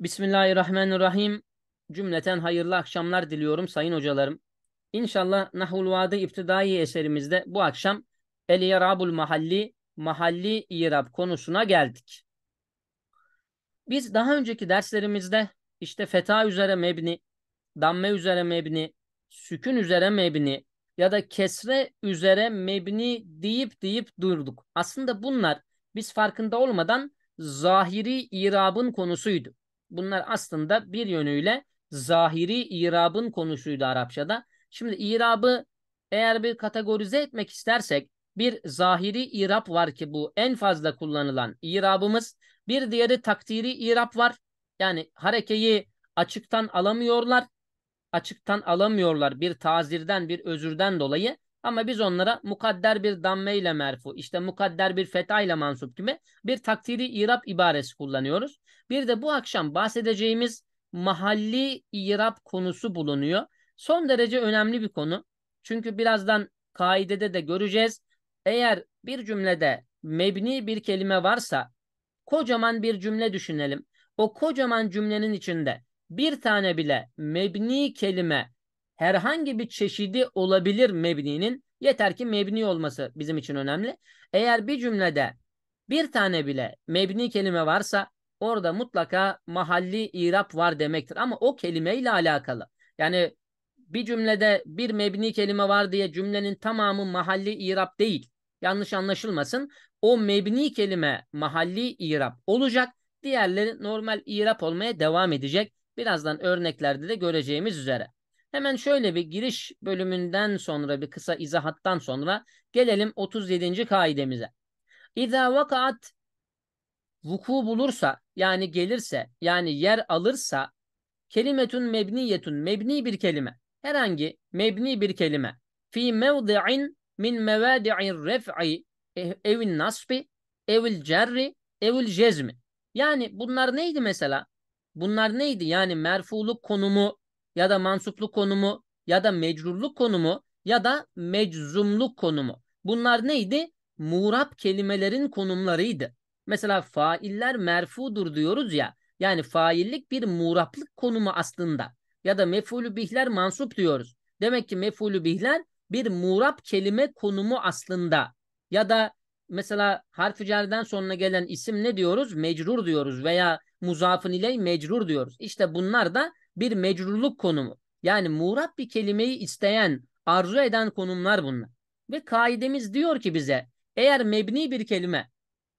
Bismillahirrahmanirrahim. Cümleten hayırlı akşamlar diliyorum sayın hocalarım. İnşallah Nahul Vadi İptidai eserimizde bu akşam El İrabul Mahalli, Mahalli İrab konusuna geldik. Biz daha önceki derslerimizde işte feta üzere mebni, damme üzere mebni, sükün üzere mebni ya da kesre üzere mebni deyip deyip durduk. Aslında bunlar biz farkında olmadan zahiri irabın konusuydu bunlar aslında bir yönüyle zahiri irabın konusuydu Arapçada. Şimdi irabı eğer bir kategorize etmek istersek bir zahiri irab var ki bu en fazla kullanılan irabımız. Bir diğeri takdiri irab var. Yani harekeyi açıktan alamıyorlar. Açıktan alamıyorlar bir tazirden bir özürden dolayı. Ama biz onlara mukadder bir damme ile merfu, işte mukadder bir feta ile mansup gibi bir takdiri irab ibaresi kullanıyoruz. Bir de bu akşam bahsedeceğimiz mahalli irab konusu bulunuyor. Son derece önemli bir konu. Çünkü birazdan kaidede de göreceğiz. Eğer bir cümlede mebni bir kelime varsa kocaman bir cümle düşünelim. O kocaman cümlenin içinde bir tane bile mebni kelime herhangi bir çeşidi olabilir mebninin. Yeter ki mebni olması bizim için önemli. Eğer bir cümlede bir tane bile mebni kelime varsa orada mutlaka mahalli irap var demektir. Ama o kelimeyle alakalı. Yani bir cümlede bir mebni kelime var diye cümlenin tamamı mahalli irap değil. Yanlış anlaşılmasın. O mebni kelime mahalli irap olacak. Diğerleri normal irap olmaya devam edecek. Birazdan örneklerde de göreceğimiz üzere. Hemen şöyle bir giriş bölümünden sonra bir kısa izahattan sonra gelelim 37. kaidemize. İza vakat vuku bulursa yani gelirse yani yer alırsa kelimetun mebniyetun mebni bir kelime herhangi mebni bir kelime fi mevdi'in min mevadi'in ref'i e, evin nasbi evil cerri evil cezmi yani bunlar neydi mesela bunlar neydi yani merfuluk konumu ya da mansupluk konumu ya da mecrurluk konumu ya da meczumluk konumu. Bunlar neydi? Murap kelimelerin konumlarıydı. Mesela failler merfudur diyoruz ya. Yani faillik bir muraplık konumu aslında. Ya da mefulü bihler mansup diyoruz. Demek ki mefulü bihler bir murap kelime konumu aslında. Ya da mesela harf-i cerden sonuna gelen isim ne diyoruz? Mecrur diyoruz veya muzafın iley mecrur diyoruz. İşte bunlar da bir mecrurluk konumu. Yani muğrab bir kelimeyi isteyen, arzu eden konumlar bunlar. Ve kaidemiz diyor ki bize eğer mebni bir kelime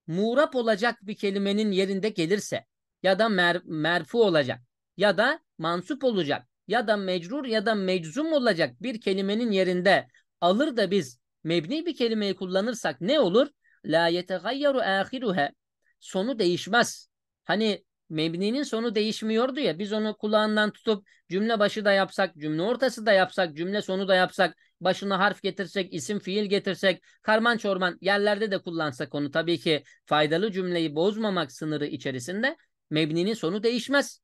muğrap olacak bir kelimenin yerinde gelirse ya da mer merfu olacak ya da mansup olacak ya da mecrur ya da meczum olacak bir kelimenin yerinde alır da biz mebni bir kelimeyi kullanırsak ne olur? La yetegayyaru ahiruhe. Sonu değişmez. Hani mebninin sonu değişmiyordu ya biz onu kulağından tutup cümle başı da yapsak, cümle ortası da yapsak, cümle sonu da yapsak, başına harf getirsek, isim fiil getirsek, karman çorman yerlerde de kullansak onu tabii ki faydalı cümleyi bozmamak sınırı içerisinde mebninin sonu değişmez.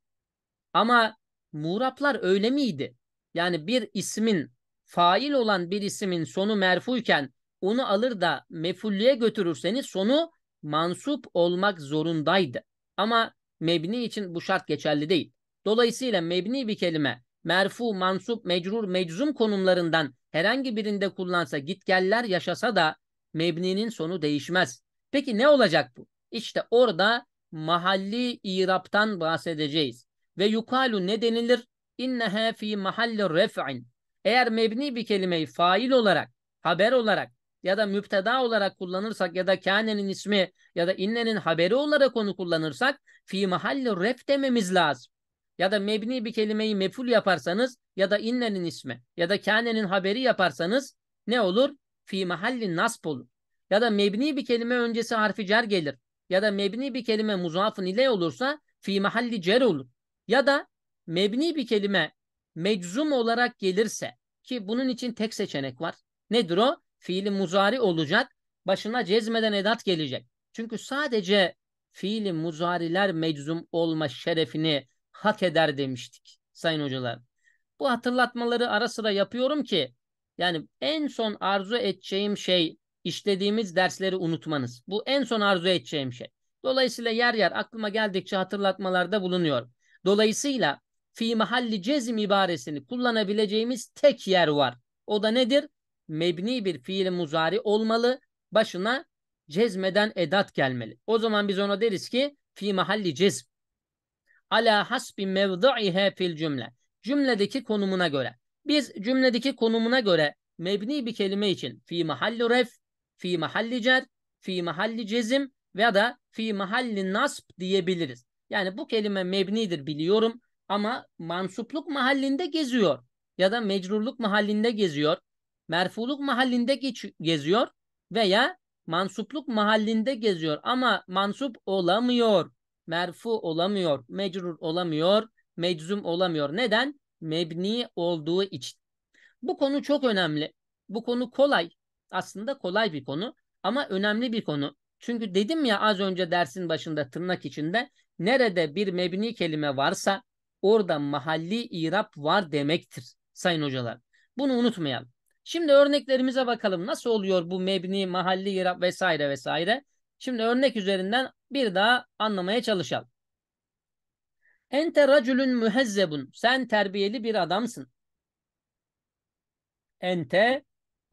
Ama muraplar öyle miydi? Yani bir ismin fail olan bir ismin sonu merfuyken onu alır da mefulluye götürürseniz sonu mansup olmak zorundaydı. Ama mebni için bu şart geçerli değil. Dolayısıyla mebni bir kelime merfu, mansup, mecrur, meczum konumlarından herhangi birinde kullansa gitgeller yaşasa da mebninin sonu değişmez. Peki ne olacak bu? İşte orada mahalli iraptan bahsedeceğiz. Ve yukalu ne denilir? İnnehe fi mahalli ref'in. Eğer mebni bir kelimeyi fail olarak, haber olarak ya da müpteda olarak kullanırsak ya da kânenin ismi ya da innenin haberi olarak onu kullanırsak fi mahalli ref dememiz lazım. Ya da mebni bir kelimeyi meful yaparsanız ya da innenin ismi ya da kânenin haberi yaparsanız ne olur? Fi mahalli nasb olur. Ya da mebni bir kelime öncesi harfi cer gelir. Ya da mebni bir kelime muzafın ile olursa fi mahalli cer olur. Ya da mebni bir kelime meczum olarak gelirse ki bunun için tek seçenek var. Nedir o? fiili muzari olacak. Başına cezmeden edat gelecek. Çünkü sadece fiili muzariler meczum olma şerefini hak eder demiştik sayın hocalar. Bu hatırlatmaları ara sıra yapıyorum ki yani en son arzu edeceğim şey işlediğimiz dersleri unutmanız. Bu en son arzu edeceğim şey. Dolayısıyla yer yer aklıma geldikçe hatırlatmalarda bulunuyor. Dolayısıyla fi mahalli cezim ibaresini kullanabileceğimiz tek yer var. O da nedir? mebni bir fiil muzari olmalı. Başına cezmeden edat gelmeli. O zaman biz ona deriz ki fi mahalli cezm. Ala hasbi mevdu'ihe fil cümle. Cümledeki konumuna göre. Biz cümledeki konumuna göre mebni bir kelime için fi mahalli ref, fi mahalli cer, fi mahalli cezim veya da fi mahalli nasb diyebiliriz. Yani bu kelime mebnidir biliyorum ama mansupluk mahallinde geziyor ya da mecrurluk mahallinde geziyor merfuluk mahallinde geç, geziyor veya mansupluk mahallinde geziyor ama mansup olamıyor. Merfu olamıyor, mecrur olamıyor, meczum olamıyor. Neden? Mebni olduğu için. Bu konu çok önemli. Bu konu kolay. Aslında kolay bir konu ama önemli bir konu. Çünkü dedim ya az önce dersin başında tırnak içinde nerede bir mebni kelime varsa orada mahalli irap var demektir sayın hocalar. Bunu unutmayalım. Şimdi örneklerimize bakalım nasıl oluyor bu mebni, mahalli irab vesaire vesaire. Şimdi örnek üzerinden bir daha anlamaya çalışalım. Ente racülün mühezzebun. Sen terbiyeli bir adamsın. Ente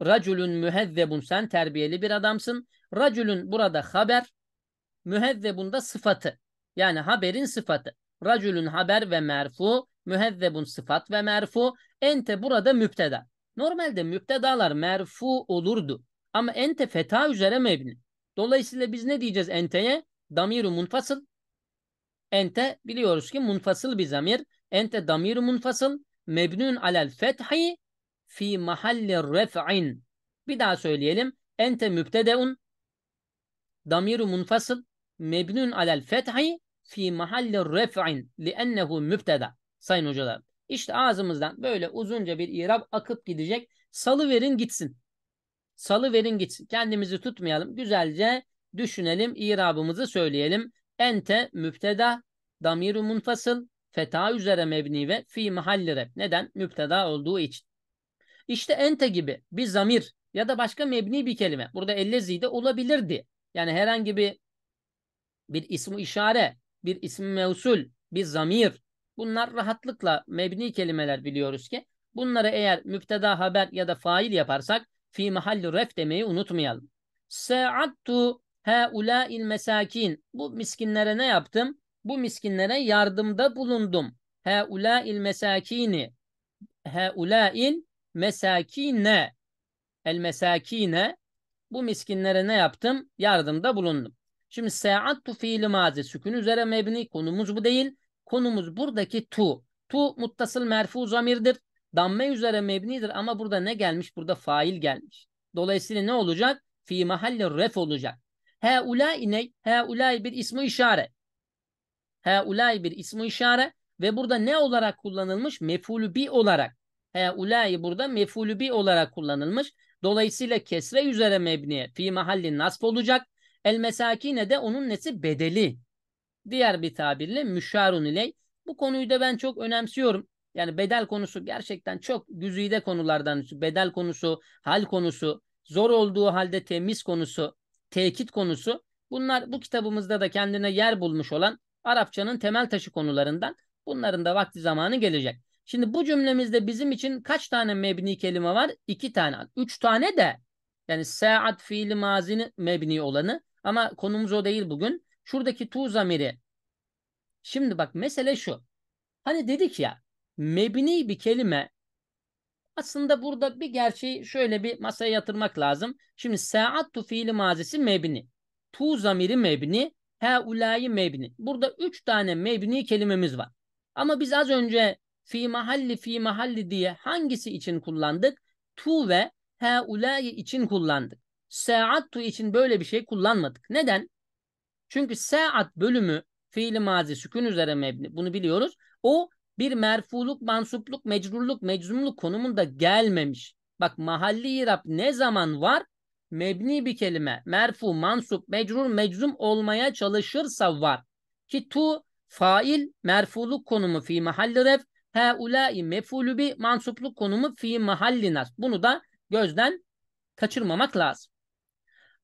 racülün mühezzebun. Sen terbiyeli bir adamsın. Racülün burada haber. Mühezzebun da sıfatı. Yani haberin sıfatı. Racülün haber ve merfu. Mühezzebun sıfat ve merfu. Ente burada müpteda. Normalde müptedalar merfu olurdu. Ama ente feta üzere mebni. Dolayısıyla biz ne diyeceğiz enteye? Damiru munfasıl. Ente biliyoruz ki munfasıl bir zamir. Ente damiru munfasıl. Mebnun alel fethi fi mahalli ref'in. Bir daha söyleyelim. Ente mübtedeun. Damiru munfasıl. Mebnun alel fethi fi mahalli ref'in. Liennehu mübteda. Sayın hocalar. İşte ağzımızdan böyle uzunca bir irab akıp gidecek. Salı verin gitsin. Salı verin gitsin. Kendimizi tutmayalım. Güzelce düşünelim. İrabımızı söyleyelim. Ente müpteda damiru munfasıl feta üzere mebni ve fi mahalli rep. Neden? Müpteda olduğu için. İşte ente gibi bir zamir ya da başka mebni bir kelime. Burada ellezide olabilirdi. Yani herhangi bir bir ismi işare, bir ismi mevsul, bir zamir Bunlar rahatlıkla mebni kelimeler biliyoruz ki. Bunları eğer müpteda haber ya da fail yaparsak fi mahalli ref demeyi unutmayalım. Se'attu haulâil mesakin. Bu miskinlere ne yaptım? Bu miskinlere yardımda bulundum. Haulâil mesakini. Haulâil mesakine. El mesakine. Bu miskinlere ne yaptım? Yardımda bulundum. Şimdi se'attu fiili mazi. Sükun üzere mebni. Konumuz bu değil. Konumuz buradaki tu. Tu muttasıl merfu zamirdir. Damme üzere mebnidir ama burada ne gelmiş? Burada fail gelmiş. Dolayısıyla ne olacak? Fi mahalli ref olacak. He ulai ne? He ulai bir ismi işare. He ulai bir ismi işare ve burada ne olarak kullanılmış? Mefulü bi olarak. He ulai burada mefulü bi olarak kullanılmış. Dolayısıyla kesre üzere mebni fi mahalli nasf olacak. El mesakine de onun nesi bedeli. Diğer bir tabirle müşarun iley. Bu konuyu da ben çok önemsiyorum. Yani bedel konusu gerçekten çok güzide konulardan. Bedel konusu, hal konusu, zor olduğu halde temiz konusu, tekit konusu. Bunlar bu kitabımızda da kendine yer bulmuş olan Arapçanın temel taşı konularından. Bunların da vakti zamanı gelecek. Şimdi bu cümlemizde bizim için kaç tane mebni kelime var? İki tane. Üç tane de yani saat fiili mazini mebni olanı ama konumuz o değil bugün. Şuradaki tu zamiri. Şimdi bak mesele şu. Hani dedik ya mebni bir kelime aslında burada bir gerçeği şöyle bir masaya yatırmak lazım. Şimdi saat tu fiili mazisi mebni. Tu zamiri mebni. Heulayi mebni. Burada üç tane mebni kelimemiz var. Ama biz az önce fi mahalli fi mahalli diye hangisi için kullandık? Tu ve heulayi için kullandık. Saat tu için böyle bir şey kullanmadık. Neden? Çünkü saat bölümü fiili mazi sükun üzere mebni. Bunu biliyoruz. O bir merfuluk, mansupluk, mecrurluk, meczumluk konumunda gelmemiş. Bak mahalli irap ne zaman var? Mebni bir kelime. Merfu, mansup, mecrur, meczum olmaya çalışırsa var. Ki tu fail merfuluk konumu fi mahalli ref. Heulâi mefulü bi mansupluk konumu fi mahalli nas. Bunu da gözden kaçırmamak lazım.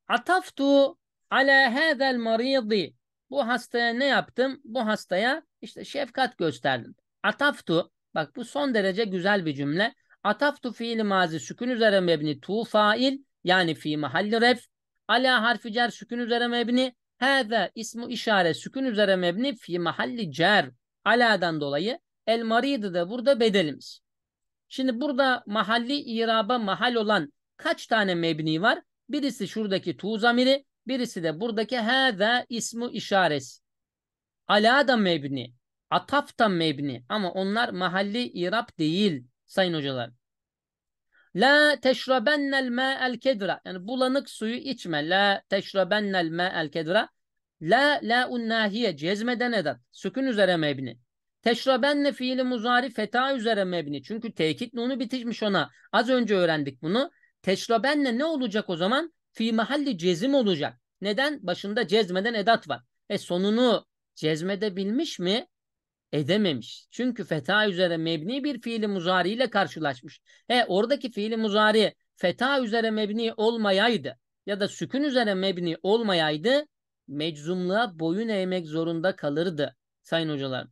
Ataftu ala hadal maridi. Bu hastaya ne yaptım? Bu hastaya işte şefkat gösterdim. Ataftu. Bak bu son derece güzel bir cümle. Ataftu fiili mazi sükun üzere mebni tu fail yani fi mahalli ref. Ala harfi cer sükun üzere mebni. Hâzâ ismi işare sükun üzere mebni fi mahalli cer. Ala'dan dolayı el maridi de burada bedelimiz. Şimdi burada mahalli iraba mahal olan kaç tane mebni var? Birisi şuradaki tu zamiri, Birisi de buradaki hâzâ ismu işaresi. Alâ da mebni. Ataf da mebni. Ama onlar mahalli irap değil sayın hocalar. La teşrabennel ma'el kedra. Yani bulanık suyu içme. La teşrabennel ma'el kedra. La la unnahiye cezmeden edat. Sükün üzere mebni. Teşrabenne fiili muzari feta üzere mebni. Çünkü tekit nunu bitişmiş ona. Az önce öğrendik bunu. Teşrabenne ne olacak o zaman? fi mahalli cezim olacak. Neden? Başında cezmeden edat var. E sonunu cezmedebilmiş mi? Edememiş. Çünkü feta üzere mebni bir fiili muzari ile karşılaşmış. E oradaki fiili muzari feta üzere mebni olmayaydı ya da sükun üzere mebni olmayaydı meczumluğa boyun eğmek zorunda kalırdı sayın hocalar.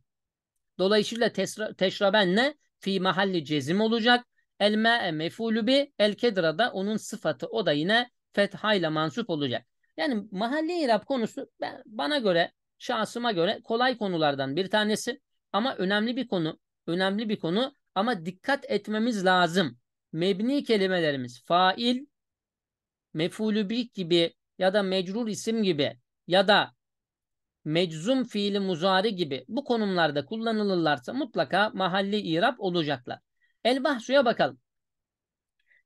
Dolayısıyla teşraben ne? fi mahalli cezim olacak. El me'e mefulü bi el kedra da onun sıfatı o da yine fethayla mansup olacak. Yani mahalli irab konusu ben, bana göre, şahsıma göre kolay konulardan bir tanesi ama önemli bir konu. Önemli bir konu ama dikkat etmemiz lazım. Mebni kelimelerimiz fail, mefulü gibi ya da mecrur isim gibi ya da meczum fiili muzari gibi bu konumlarda kullanılırlarsa mutlaka mahalli irab olacaklar. El bahsuya bakalım.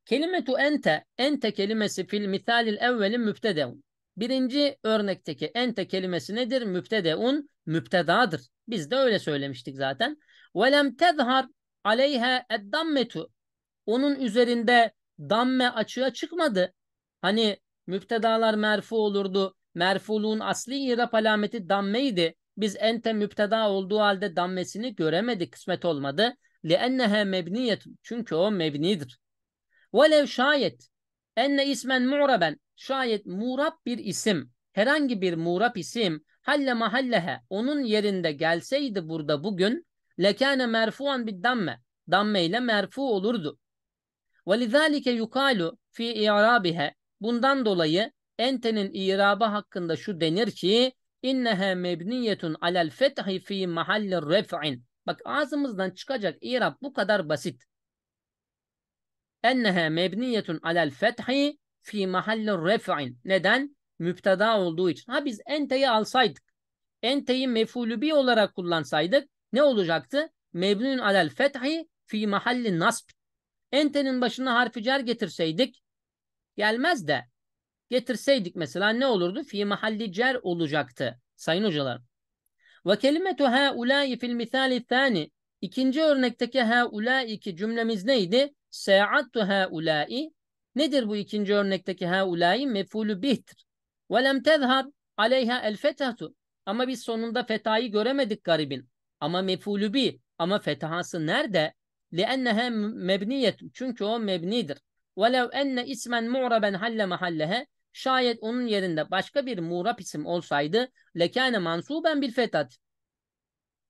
Kelimetu ente, ente kelimesi fil misalil evveli müptedeun. Birinci örnekteki ente kelimesi nedir? Müptedeun, müptedadır. Biz de öyle söylemiştik zaten. Ve lem tezhar aleyhe eddammetu. Onun üzerinde damme açığa çıkmadı. Hani müptedalar merfu olurdu. Merfuluğun asli irap alameti dammeydi. Biz ente müpteda olduğu halde dammesini göremedik. Kısmet olmadı. لِأَنَّهَا مَبْنِيَةٌ Çünkü o mebnidir. Velev şayet enne ismen mu'raben şayet murab bir isim herhangi bir murab isim halle mahallehe onun yerinde gelseydi burada bugün lekâne merfuan bir damme damme ile merfu olurdu. Ve lizalike yukalu fi i'rabihe bundan dolayı entenin irabı hakkında şu denir ki innehe mebniyetun alel fethi fi mahalli ref'in. Bak ağzımızdan çıkacak irab bu kadar basit ennehe mebniyetun alel fethi fi mahallin refain. Neden? Müpteda olduğu için. Ha biz enteyi alsaydık. Enteyi mefulü olarak kullansaydık ne olacaktı? Mebnun alel fethi fi mahalli nasb. Entenin başına harfi cer getirseydik gelmez de getirseydik mesela ne olurdu? Fi mahalli cer olacaktı sayın hocalar. Ve kelimetu haulâi fil misali thani. İkinci örnekteki ha haulâi ki cümlemiz neydi? Sa'attu haulâi nedir bu ikinci örnekteki haulâi? Mef'ulü bihtir. Ve lem tezhar aleyha el fethatu. Ama biz sonunda fetayı göremedik garibin. Ama mef'ulü bi ama fethası nerede? لِأَنَّهَا mebniyet? Çünkü o mebnidir. وَلَوْ اَنَّ اِسْمًا مُعْرَبًا halle mahallehe. Şayet onun yerinde başka bir muğrab isim olsaydı lekâne mansuben bil fetat.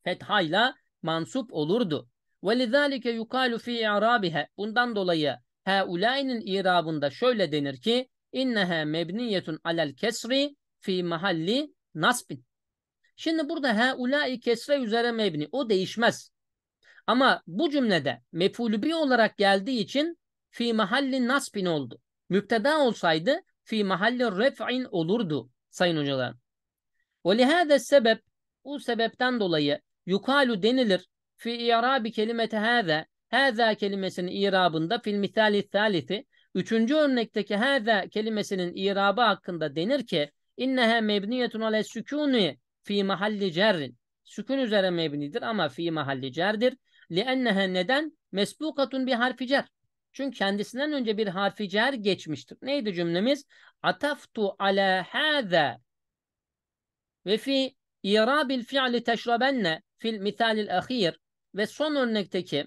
Fethayla mansup olurdu. وَلِذَٰلِكَ يُقَالُ فِي اِعْرَابِهَا Bundan dolayı هَاُلَٰئِنِنْ irabında şöyle denir ki اِنَّهَا مَبْنِيَّةٌ عَلَى الْكَسْرِ fi mahalli nasbin. Şimdi burada heulâi kesre üzere mebni. O değişmez. Ama bu cümlede mefulü olarak geldiği için fi mahalli nasbin oldu. Müpteda olsaydı fi mahalli ref'in olurdu sayın hocalarım. Ve lihâde sebep bu sebepten dolayı yukalu denilir fi i'rabi kelimete hâze, hâze kelimesinin i'rabında fil misali salisi, üçüncü örnekteki hâze kelimesinin i'rabı hakkında denir ki, inneha mebniyetun ale sükûni fi mahalli cerrin. Sükun üzere mebnidir ama fi mahalli cerdir. Liennehe neden? Mesbukatun bi harfi cer. Çünkü kendisinden önce bir harfi cer geçmiştir. Neydi cümlemiz? Ataftu ala hâze ve fi irabil fi'li teşrabenne fil misalil ahir ve son örnekteki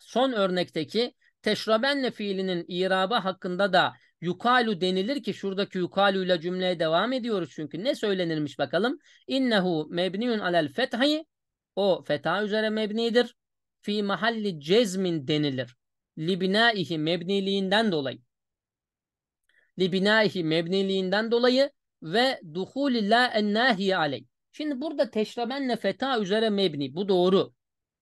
son örnekteki teşrabenle fiilinin irabı hakkında da yukalu denilir ki şuradaki yukalu ile cümleye devam ediyoruz çünkü ne söylenirmiş bakalım. innehu mebniyun alel fethayi o fetha üzere mebnidir. Fi mahalli cezmin denilir. Libinaihi mebniliğinden dolayı. Libinaihi mebniliğinden dolayı ve duhuli la ennahiye aleyh. Şimdi burada teşrabenle feta üzere mebni. Bu doğru.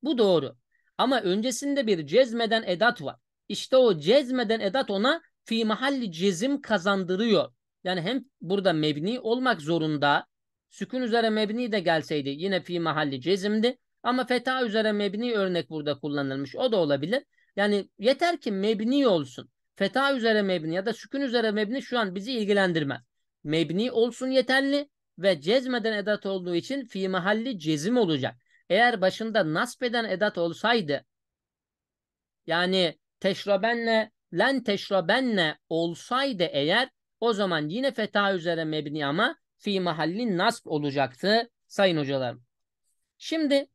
Bu doğru. Ama öncesinde bir cezmeden edat var. İşte o cezmeden edat ona fi mahalli cezim kazandırıyor. Yani hem burada mebni olmak zorunda. Sükun üzere mebni de gelseydi yine fi mahalli cezimdi. Ama feta üzere mebni örnek burada kullanılmış. O da olabilir. Yani yeter ki mebni olsun. Feta üzere mebni ya da sükun üzere mebni şu an bizi ilgilendirmez. Mebni olsun yeterli ve cezmeden edat olduğu için fi mahalli cezim olacak. Eğer başında nasbeden edat olsaydı yani teşrabenle len teşrabenle olsaydı eğer o zaman yine feta üzere mebni ama fi mahalli nasb olacaktı sayın hocalarım. Şimdi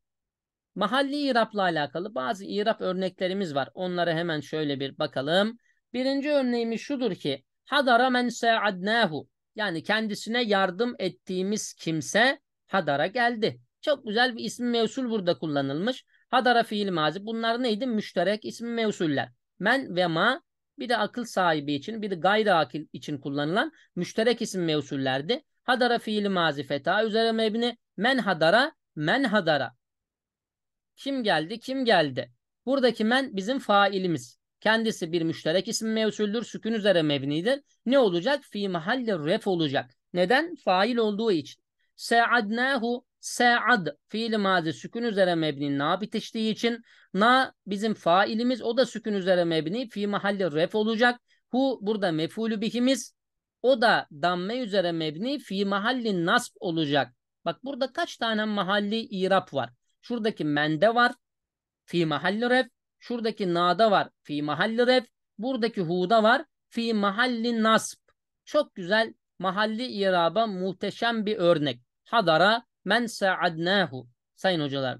mahalli irapla alakalı bazı irap örneklerimiz var. Onlara hemen şöyle bir bakalım. Birinci örneğimiz şudur ki hadara men sa'adnahu yani kendisine yardım ettiğimiz kimse hadara geldi. Çok güzel bir isim mevsul burada kullanılmış. Hadara fiil mazi. Bunlar neydi? Müşterek isim mevsuller. Men ve ma bir de akıl sahibi için bir de gayri akıl için kullanılan müşterek isim mevsullerdi. Hadara fiil mazi feta üzere mebni men hadara men hadara. Kim geldi kim geldi. Buradaki men bizim failimiz. Kendisi bir müşterek isim mevsuldür. Sükün üzere mebnidir. Ne olacak? Fi mahalle ref olacak. Neden? Fail olduğu için. Se'adnahu Sa'ad fiil mazi sükun üzere mebni na bitiştiği için na bizim failimiz o da sükun üzere mebni fi mahalli ref olacak. Hu burada mefulü bihimiz o da damme üzere mebni fi mahalli nasb olacak. Bak burada kaç tane mahalli irap var. Şuradaki mende var fi mahalli ref. Şuradaki na'da var fi mahalli ref. Buradaki hu'da var fi mahalli nasb. Çok güzel mahalli iraba muhteşem bir örnek. Hadara Men sa'adnahu. Sayın hocalar.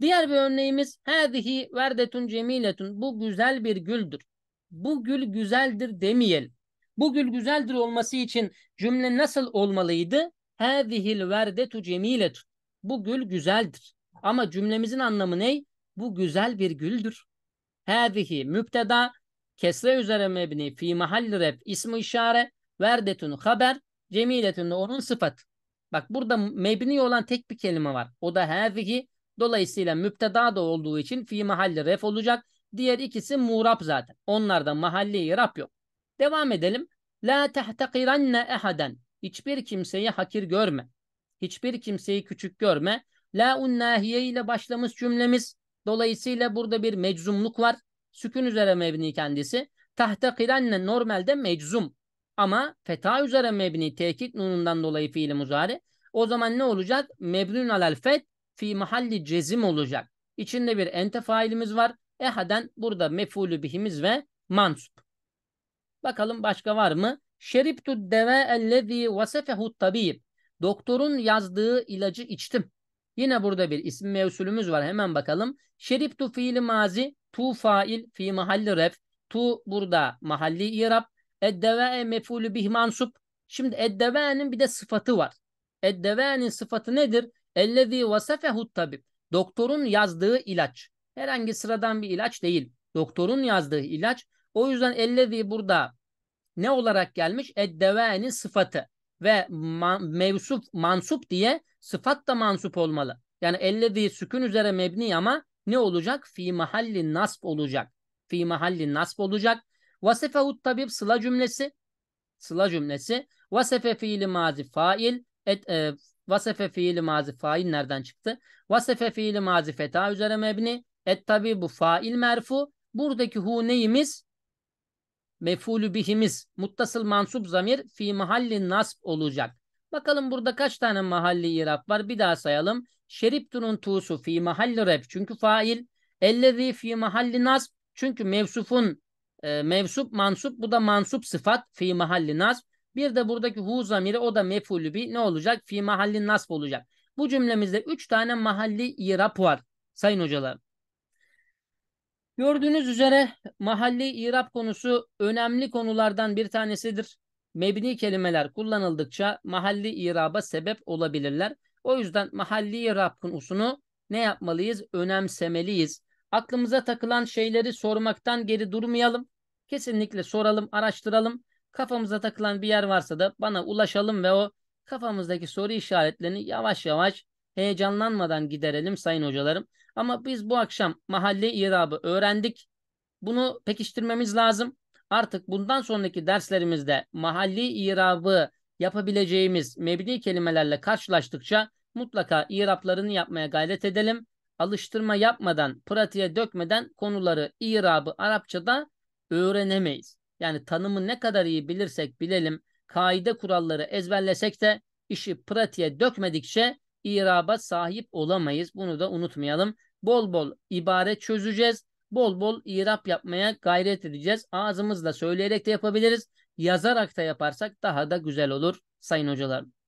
Diğer bir örneğimiz hâzihi verdetun cemiletun. Bu güzel bir güldür. Bu gül güzeldir demeyelim. Bu gül güzeldir olması için cümle nasıl olmalıydı? Hâzihil verdetu cemiletun. Bu gül güzeldir. Ama cümlemizin anlamı ne? Bu güzel bir güldür. Hâzihi müpteda kesre üzere mebni fi mahalli ref ismi işare verdetun haber cemiletun onun sıfatı. Bak burada mebni olan tek bir kelime var. O da hazihi. Dolayısıyla müpteda da olduğu için fi mahalli ref olacak. Diğer ikisi murap zaten. Onlarda mahalli rap yok. Devam edelim. La tehtakiranne ehaden. Hiçbir kimseyi hakir görme. Hiçbir kimseyi küçük görme. La unnahiye ile başlamış cümlemiz. Dolayısıyla burada bir meczumluk var. Sükün üzere mebni kendisi. Tahtakiranne normalde meczum. Ama feta üzere mebni tekit nunundan dolayı fiili muzari. O zaman ne olacak? Mebnun alel fet fi mahalli cezim olacak. İçinde bir ente failimiz var. Ehaden burada mefulü bihimiz ve mansup. Bakalım başka var mı? Şeriptu deve ellezî vasefehu tabib. Doktorun yazdığı ilacı içtim. Yine burada bir isim mevsulümüz var. Hemen bakalım. Şeriptu fiili mazi, tu fail, fi mahalli ref. Tu burada mahalli irab. Eddeve mefulü bih mansup. Şimdi eddeve'nin bir de sıfatı var. Eddeve'nin sıfatı nedir? Ellezî vasefehut tabip. Doktorun yazdığı ilaç. Herhangi sıradan bir ilaç değil. Doktorun yazdığı ilaç. O yüzden ellezî burada ne olarak gelmiş? Eddeve'nin sıfatı ve ma mevsuf mansup diye sıfat da mansup olmalı. Yani ellezî sükün üzere mebni ama ne olacak? Fi mahalli nasb olacak. Fi mahalli nasb olacak. Vasefehut tabip sıla cümlesi. Sıla cümlesi. Vasefe fiili mazi fail. Et, e, vasefe fiili mazi fail nereden çıktı? Vasefe fiili mazi feta üzere mebni. Et tabi bu fail merfu. Buradaki hu neyimiz? Mefulü bihimiz. Muttasıl mansup zamir fi mahalli nasb olacak. Bakalım burada kaç tane mahalli irap var? Bir daha sayalım. Şeriptunun tuğsu fi mahalli rep. Çünkü fail. Ellezi fi mahalli nasb. Çünkü mevsufun e, mevsup mansup bu da mansup sıfat fi mahalli nasb. Bir de buradaki hu zamiri o da mefulü bi ne olacak? Fi mahalli nasb olacak. Bu cümlemizde 3 tane mahalli irap var sayın hocalar. Gördüğünüz üzere mahalli irap konusu önemli konulardan bir tanesidir. Mebni kelimeler kullanıldıkça mahalli iraba sebep olabilirler. O yüzden mahalli irap konusunu ne yapmalıyız? Önemsemeliyiz aklımıza takılan şeyleri sormaktan geri durmayalım. Kesinlikle soralım, araştıralım. Kafamıza takılan bir yer varsa da bana ulaşalım ve o kafamızdaki soru işaretlerini yavaş yavaş heyecanlanmadan giderelim sayın hocalarım. Ama biz bu akşam mahalle irabı öğrendik. Bunu pekiştirmemiz lazım. Artık bundan sonraki derslerimizde mahalli irabı yapabileceğimiz mebni kelimelerle karşılaştıkça mutlaka irablarını yapmaya gayret edelim alıştırma yapmadan, pratiğe dökmeden konuları, irabı Arapçada öğrenemeyiz. Yani tanımı ne kadar iyi bilirsek bilelim, kaide kuralları ezberlesek de işi pratiğe dökmedikçe iraba sahip olamayız. Bunu da unutmayalım. Bol bol ibare çözeceğiz. Bol bol irap yapmaya gayret edeceğiz. Ağzımızla söyleyerek de yapabiliriz. Yazarak da yaparsak daha da güzel olur sayın hocalarım.